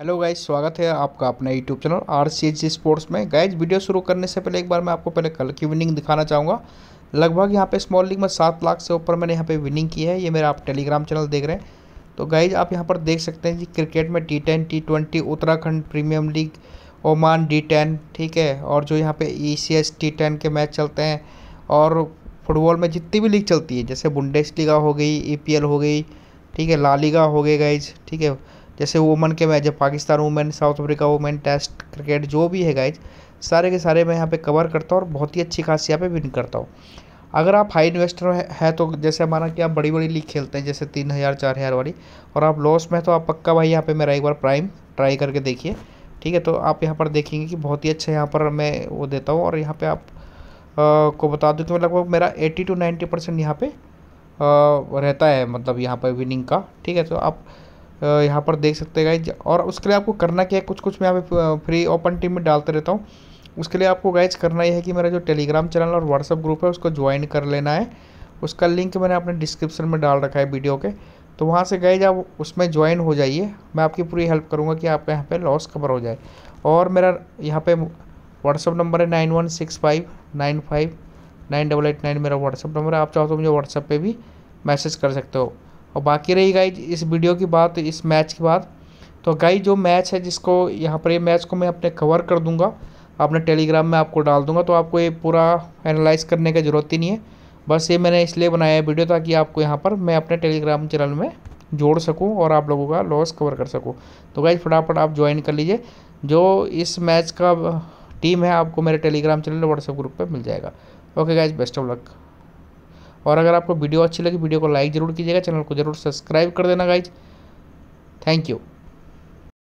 hello guys स्वागत है आपका अपना YouTube channel R C sports में गाइज वीडियो शुरू करने से पहले एक बार मैं आपको पहले कल की विनिंग दिखाना चाहूँगा लगभग यहाँ पे स्मॉल लीग में सात लाख से ऊपर मैंने यहाँ पे विनिंग की है ये मेरा आप टेलीग्राम चैनल देख रहे हैं तो गाइज आप यहाँ पर देख सकते हैं कि क्रिकेट में T ten T twenty Uttarakhand premium league Oman D ten ठीक है और जो यहाँ पे E C S T ten के मैच चलते हैं और फुटबॉल में जितनी भी लीग चलती है जैसे बुंडेस हो गई ई पी एल हो गई ठीक है लालीगा हो गई गाइज ठीक है जैसे वुमेन के मैच है Pakistan women South Africa women test cricket जो भी है गाइज सारे के सारे मैं यहाँ पे कवर करता हूँ और बहुत ही अच्छी खासी यहाँ पे विन करता हूँ अगर आप हाई इन्वेस्टर है, तो जैसे हमारा कि आप बड़ी बड़ी लीग खेलते हैं जैसे तीन हज़ार चार हज़ार वाली और आप लॉस में तो आप पक्का भाई यहाँ पे मेरा एक बार प्राइम ट्राई करके देखिए ठीक है तो आप यहाँ पर देखेंगे कि बहुत ही अच्छा यहाँ पर मैं वो देता हूँ और यहाँ पर आप आ, को बता दूँ कि मतलब लगभग मेरा एट्टी टू नाइन्टी परसेंट यहाँ पर रहता है मतलब यहाँ पर विनिंग का ठीक है तो आप यहाँ पर देख सकते हैं गाइज और उसके लिए आपको करना क्या है कुछ कुछ मैं यहाँ पे फ्री ओपन टीम में डालते रहता हूँ उसके लिए आपको गाइज करना यह है कि मेरा जो टेलीग्राम चैनल और व्हाट्सअप ग्रुप है उसको ज्वाइन कर लेना है उसका लिंक मैंने अपने डिस्क्रिप्शन में डाल रखा है वीडियो के तो वहाँ से गाइज आप उसमें ज्वाइन हो जाइए मैं आपकी पूरी हेल्प करूँगा कि आपका यहाँ पर लॉस कवर हो जाए और मेरा यहाँ पर व्हाट्सअप नंबर है nine one six five nine five nine double eight nine मेरा व्हाट्सअप नंबर है आप चाहो तो मुझे व्हाट्सअप पर भी मैसेज कर सकते हो और बाकी रही गाइज इस वीडियो की बात इस मैच की बात तो गाई जो मैच है जिसको यहाँ पर ये मैच को मैं अपने कवर कर दूँगा अपने टेलीग्राम में आपको डाल दूँगा तो आपको ये पूरा एनालाइज करने की ज़रूरत ही नहीं है बस ये मैंने इसलिए बनाया है वीडियो ताकि आपको यहाँ पर मैं अपने टेलीग्राम चैनल में जोड़ सकूँ और आप लोगों का लॉस कवर कर सकूँ तो गाइज फटाफट आप ज्वाइन कर लीजिए जो इस मैच का टीम है आपको मेरे टेलीग्राम चैनल व्हाट्सएप ग्रुप पर मिल जाएगा okay guys best of luck और अगर आपको वीडियो अच्छी लगी वीडियो को लाइक ज़रूर कीजिएगा चैनल को ज़रूर सब्सक्राइब कर देना गाइज थैंक यू